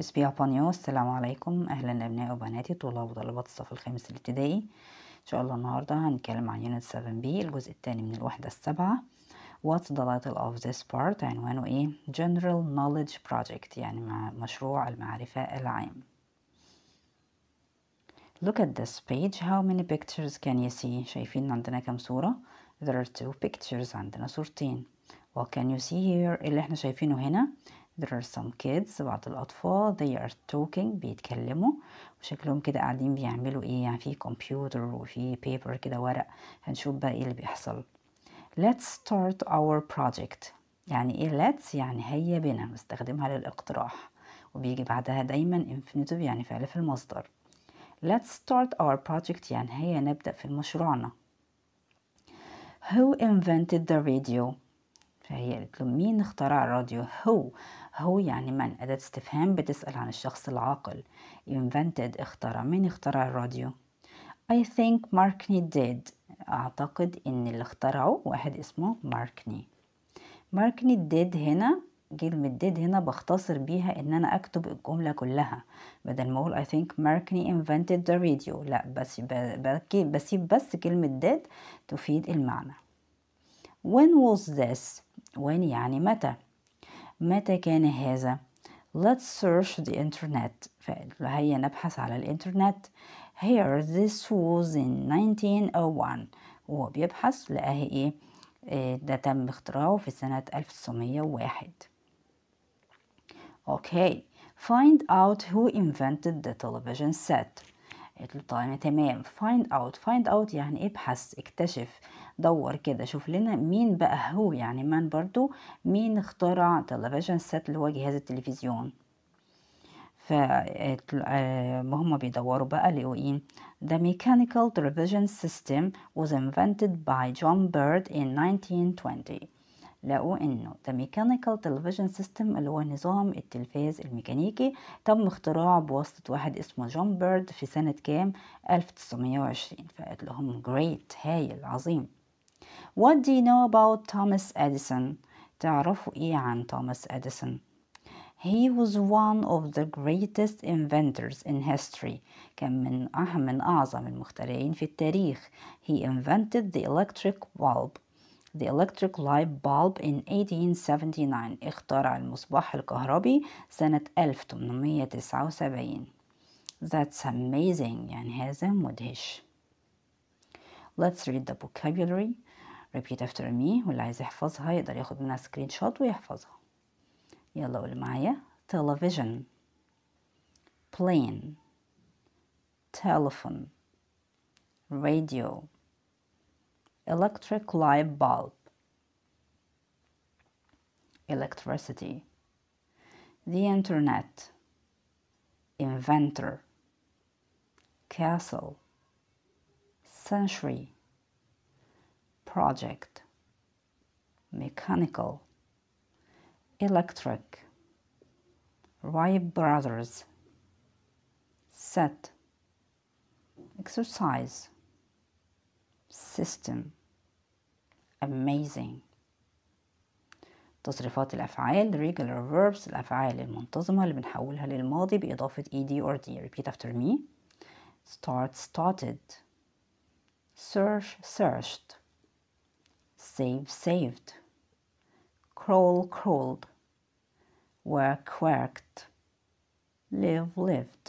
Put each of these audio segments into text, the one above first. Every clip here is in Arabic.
بسبي بانيو السلام عليكم أهلا ابناء وبناتي طلاب وطالبات الصف الخامس الابتدائي إن شاء الله النهاردة هنتكلم عن يونت 7 بي الجزء الثاني من الوحدة السابعة What's the title of this part عنوانه إيه General Knowledge Project يعني مع مشروع المعرفة العام Look at this page how many pictures can you see شايفين عندنا كام صورة There are two pictures عندنا صورتين What can you see here اللي احنا شايفينه هنا there are some kids بعض الأطفال they are talking بيتكلموا وشكلهم كده قاعدين بيعملوا إيه يعني في كمبيوتر وفي paper كده ورق هنشوف بقى إيه اللي بيحصل let's start our project يعني إيه let's يعني هيا بنا بستخدمها للإقتراح وبيجي بعدها دايما infinitive يعني فعل في المصدر let's start our project يعني هيا نبدأ في مشروعنا who invented the radio فهي قالت له مين اخترع الراديو هو هو يعني من أداة استفهام بتسأل عن الشخص العاقل invented اخترع مين اخترع الراديو I think Markney did أعتقد إن اللي اخترعه واحد اسمه Markney Markney did هنا كلمة did هنا بختصر بيها إن أنا أكتب الجملة كلها بدل ما أقول I think Markney invented the radio لا بس بسيب بس كلمة did تفيد المعنى When was this؟ when يعني متى متى كان هذا let's search the internet فهيا نبحث على الانترنت here this was in 1901 وهو بيبحث لقاه ايه ده تم اختراعه في سنة 1901 okay find out who invented the television set له طبعا يعني تمام find out find out يعني ابحث اكتشف دور كده شوف لنا مين بقى هو يعني من برضو مين اخترع تلفزيون سات اللي هو جهاز التلفزيون ف آه، هما بيدوروا بقى لقوا ايه The mechanical television system was invented by John Bird in 1920 لقوا انه ذا ميكانيكال تلفزيون سيستم اللي هو نظام التلفاز الميكانيكي تم اختراعه بواسطة واحد اسمه جون بيرد في سنة كام 1920 فقال لهم جريت هايل عظيم What do you know about Thomas Edison? تعرفوا ايه عن توماس اديسون He was one of the greatest inventors in history. كان من من أعظم المخترعين في التاريخ. He invented the electric bulb. The Electric Light Bulb in 1879 اخترع المصباح الكهربي سنة 1879 That's amazing يعني هذا مدهش Let's read the vocabulary Repeat after me واللي عايز يحفظها يقدر ياخد منها سكرين شوت ويحفظها يلا قول معايا television plane telephone radio electric light bulb electricity the internet inventor castle century project mechanical electric Wright brothers set exercise system amazing تصريفات الأفعال regular verbs الأفعال المنتظمة اللي بنحولها للماضي بإضافة ed or d repeat after me start started search searched save saved crawl crawled work worked live lived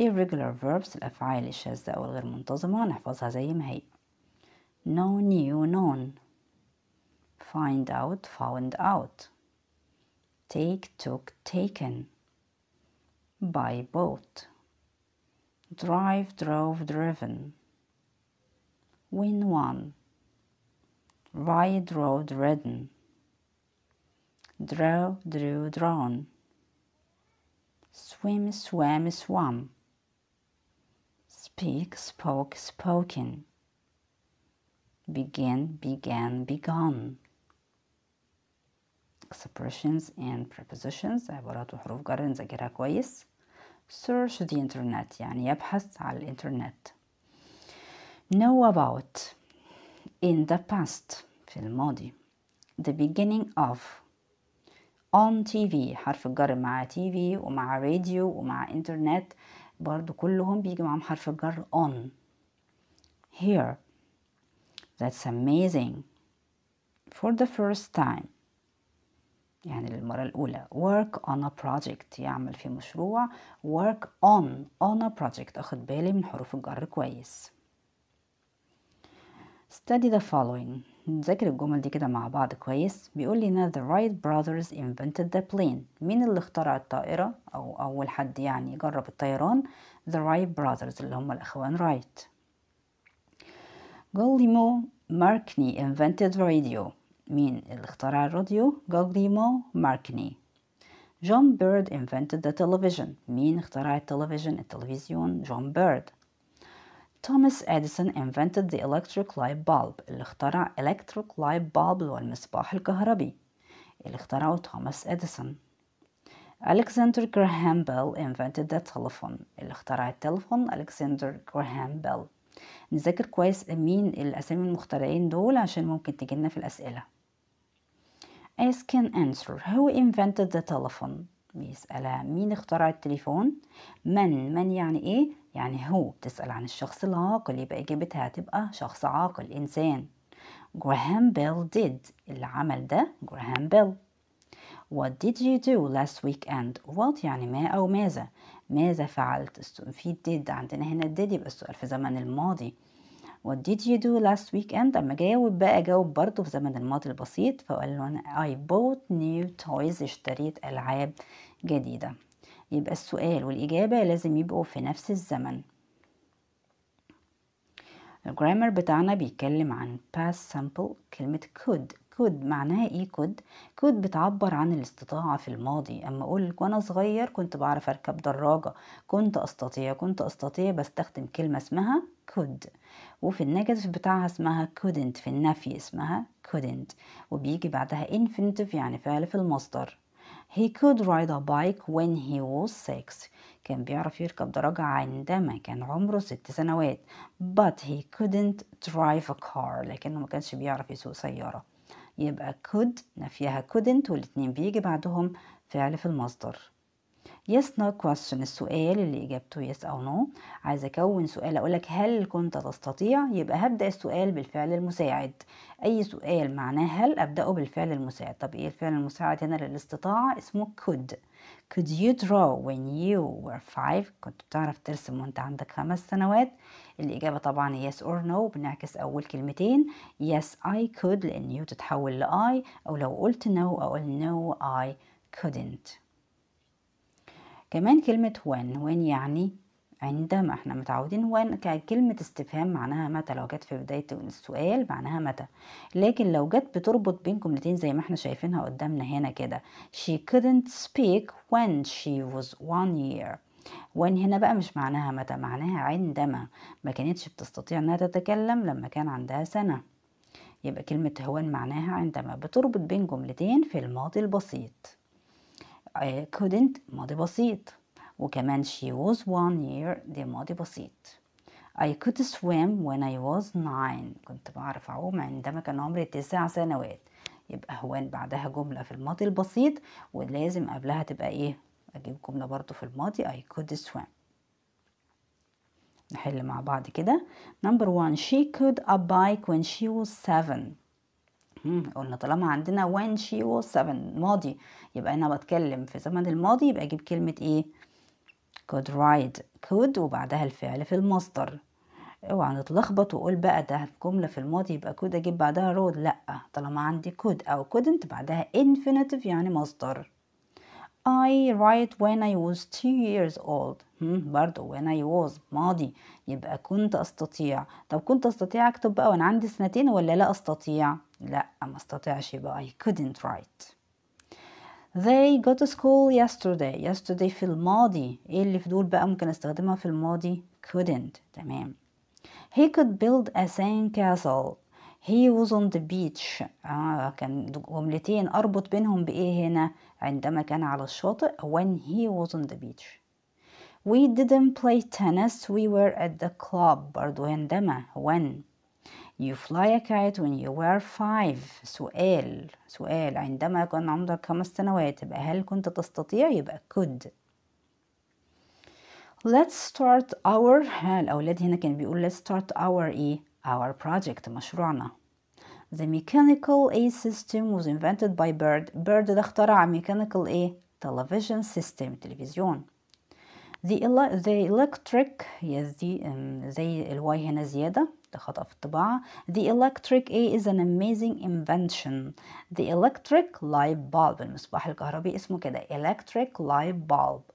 irregular verbs الأفعال الشاذة أو الغير منتظمة نحفظها زي ما هي No, knew known find out found out take took taken by boat drive drove driven win won ride rode ridden draw drew drawn swim swam swam speak spoke spoken begin began begun expressions and prepositions عبارات وحروف جر نذاكرها كويس search the internet يعني يبحث على الإنترنت know about in the past في الماضي the beginning of on TV حرف الجر مع TV ومع راديو ومع إنترنت برضو كلهم بيجي معاهم حرف الجر on here that's amazing for the first time يعني للمرة الأولى work on a project يعمل في مشروع work on on a project أخد بالي من حروف الجر كويس study the following نذاكر الجمل دي كده مع بعض كويس بيقول لنا the Wright brothers invented the plane مين اللي اخترع الطائرة أو أول حد يعني جرب الطيران the Wright brothers اللي هم الأخوان رايت جوليمو ماركني invented radio مين اللي اخترع الراديو جوليمو ماركني جون بيرد invented the television مين اخترع التلفزيون التلفزيون جون بيرد توماس اديسون invented the electric light bulb اللي اخترع electric light bulb اللي هو المصباح الكهربي اللي اخترعه توماس اديسون ألكسندر جراهام بيل invented the telephone اللي اخترع التليفون ألكسندر جراهام بيل نذاكر كويس مين الأسامي المخترعين دول عشان ممكن تجيلنا في الأسئلة ask and answer who invented the telephone بيسألها مين اخترع التليفون من من يعني ايه يعني هو بتسأل عن الشخص العاقل يبقى إجابتها هتبقى شخص عاقل إنسان جراهام بيل did اللي عمل ده جراهام بيل What did you do last weekend? What يعني ما أو ماذا ماذا فعلت في did عندنا هنا did يبقى السؤال في زمن الماضي What did you do last weekend? أما جاوب بقى جاوب برضه في زمن الماضي البسيط فقال له أنا I bought new toys اشتريت ألعاب جديدة يبقى السؤال والإجابة لازم يبقوا في نفس الزمن الجرامر بتاعنا بيتكلم عن past simple كلمة could could معناها ايه could could بتعبر عن الاستطاعة في الماضي اما اقولك وانا صغير كنت بعرف اركب دراجة كنت استطيع كنت استطيع بستخدم كلمة اسمها could وفي النيجاتيف بتاعها اسمها couldn't في النفي اسمها couldn't وبيجي بعدها infinitive يعني فعل في المصدر He could ride a bike when he was six. كان بيعرف يركب دراجة عندما كان عمره ست سنوات. But he couldn't drive a car. لكنه ما كانش بيعرف يسوق سيارة. يبقى could نفيها couldn't والاتنين بيجي بعدهم فعل في المصدر. yes no question السؤال اللي إجابته yes أو no عايزة أكون سؤال أقولك هل كنت تستطيع يبقى هبدأ السؤال بالفعل المساعد أي سؤال معناه هل أبدأه بالفعل المساعد طب إيه الفعل المساعد هنا للاستطاعة اسمه could could you draw when you were five كنت بتعرف ترسم وانت عندك خمس سنوات الإجابة طبعا yes or no بنعكس أول كلمتين yes I could لأن you تتحول ل I أو لو قلت no أقول no I couldn't كمان كلمة وان وان يعني عندما احنا متعودين وان كلمة استفهام معناها متى لو جت في بداية السؤال معناها متى لكن لو جت بتربط بين جملتين زي ما احنا شايفينها قدامنا هنا كده she couldn't speak when she was one year وان هنا بقى مش معناها متى معناها عندما ما كانتش بتستطيع انها تتكلم لما كان عندها سنة يبقى كلمة هوان معناها عندما بتربط بين جملتين في الماضي البسيط I آه، couldn't ماضي بسيط وكمان she was one year دي ماضي بسيط I could swim when I was nine كنت بعرف أعوم عندما كان عمري تسع سنوات يبقى هوان بعدها جملة في الماضي البسيط ولازم قبلها تبقى إيه أجيب جملة برضو في الماضي I could swim نحل مع بعض كده number one she could a bike when she was seven قلنا طالما عندنا when she was seven ماضي يبقى انا بتكلم في زمن الماضي يبقى اجيب كلمة ايه could write could وبعدها الفعل في المصدر اوعى نتلخبط وقول بقى ده جملة في الماضي يبقى could اجيب بعدها road لا طالما عندي could او couldn't بعدها infinitive يعني مصدر I write when I was two years old برضه برضو when I was ماضي يبقى كنت أستطيع طب كنت أستطيع أكتب بقى وأنا عندي سنتين ولا لا أستطيع لا ما استطيعش يبقى I couldn't write they go to school yesterday yesterday في الماضي ايه اللي في دول بقى ممكن استخدمها في الماضي couldn't تمام he could build a sand castle he was on the beach آه كان جملتين اربط بينهم بايه هنا عندما كان على الشاطئ when he was on the beach we didn't play tennis we were at the club برضو عندما when You fly a kite when you were five سؤال سؤال عندما كان عمرك خمس سنوات يبقى هل كنت تستطيع يبقى could Let's start our الأولاد هنا كان بيقول let's start our إيه our project مشروعنا The mechanical A system was invented by Bird Bird ده اخترع mechanical A television system تلفزيون The, ele the electric yes the um, زي الواي هنا زيادة ده خطأ في الطباعة The electric A is an amazing invention The electric light bulb المصباح الكهربي اسمه كده electric light bulb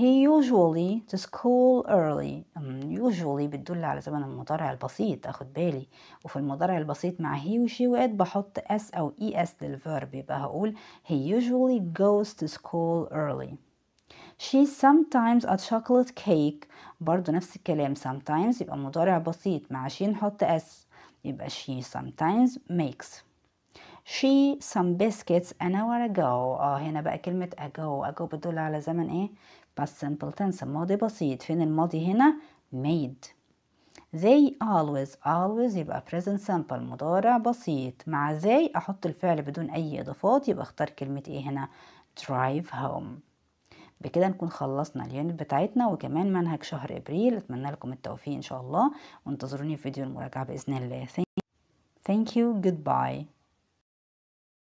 He usually to school early usually بتدل على زمن المضارع البسيط اخد بالي وفي المضارع البسيط مع he وشي وقت بحط s او es للفيرب يبقى هقول he usually goes to school early she sometimes a chocolate cake برضو نفس الكلام sometimes يبقى مضارع بسيط مع she نحط s يبقى she sometimes makes she some biscuits an hour ago اه هنا بقى كلمة ago ago بتدل على زمن ايه past simple tense الماضي بسيط فين الماضي هنا made they always always يبقى present simple مضارع بسيط مع they احط الفعل بدون اي اضافات يبقى اختار كلمة ايه هنا drive home بكده نكون خلصنا اليونت بتاعتنا وكمان منهج شهر ابريل اتمنى لكم التوفيق ان شاء الله وانتظروني في فيديو المراجعه باذن الله Thank you. Goodbye.